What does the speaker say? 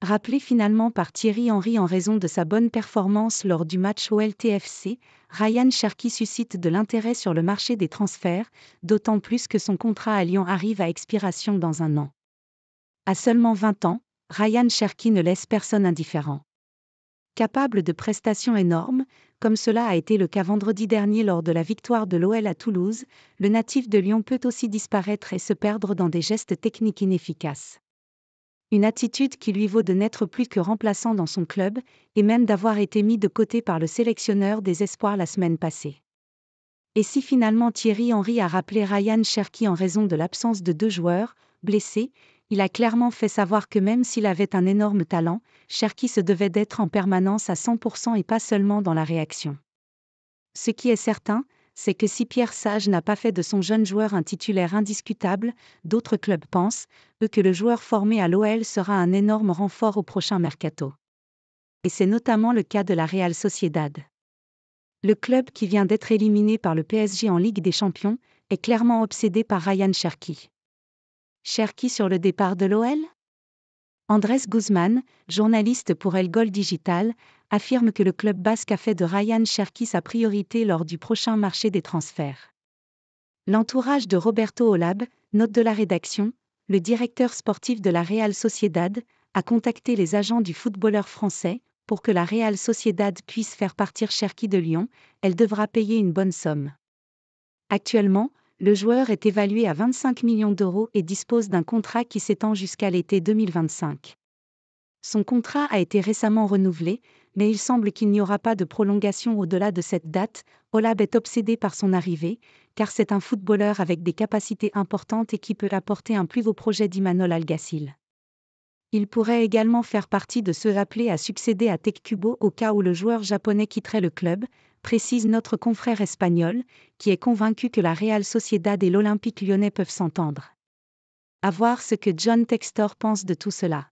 Rappelé finalement par Thierry Henry en raison de sa bonne performance lors du match OLTFC, Ryan Cherky suscite de l'intérêt sur le marché des transferts, d'autant plus que son contrat à Lyon arrive à expiration dans un an. À seulement 20 ans, Ryan Cherky ne laisse personne indifférent. Capable de prestations énormes, comme cela a été le cas vendredi dernier lors de la victoire de l'OL à Toulouse, le natif de Lyon peut aussi disparaître et se perdre dans des gestes techniques inefficaces une attitude qui lui vaut de n'être plus que remplaçant dans son club, et même d'avoir été mis de côté par le sélectionneur des espoirs la semaine passée. Et si finalement Thierry Henry a rappelé Ryan Cherky en raison de l'absence de deux joueurs, blessés, il a clairement fait savoir que même s'il avait un énorme talent, Cherky se devait d'être en permanence à 100% et pas seulement dans la réaction. Ce qui est certain, c'est que si Pierre Sage n'a pas fait de son jeune joueur un titulaire indiscutable, d'autres clubs pensent, eux, que le joueur formé à l'OL sera un énorme renfort au prochain mercato. Et c'est notamment le cas de la Real Sociedad. Le club qui vient d'être éliminé par le PSG en Ligue des Champions est clairement obsédé par Ryan Cherki. Cherki sur le départ de l'OL Andrés Guzman, journaliste pour El Gol Digital, affirme que le club basque a fait de Ryan Cherki sa priorité lors du prochain marché des transferts. L'entourage de Roberto Olab, note de la rédaction, le directeur sportif de la Real Sociedad, a contacté les agents du footballeur français pour que la Real Sociedad puisse faire partir Cherki de Lyon, elle devra payer une bonne somme. Actuellement, le joueur est évalué à 25 millions d'euros et dispose d'un contrat qui s'étend jusqu'à l'été 2025. Son contrat a été récemment renouvelé, mais il semble qu'il n'y aura pas de prolongation au-delà de cette date. Olab est obsédé par son arrivée, car c'est un footballeur avec des capacités importantes et qui peut apporter un plus beau projet d'Imanol Algacil. Il pourrait également faire partie de ceux appelés à succéder à Tekkubo au cas où le joueur japonais quitterait le club, précise notre confrère espagnol, qui est convaincu que la Real Sociedad et l'Olympique lyonnais peuvent s'entendre. À voir ce que John Textor pense de tout cela.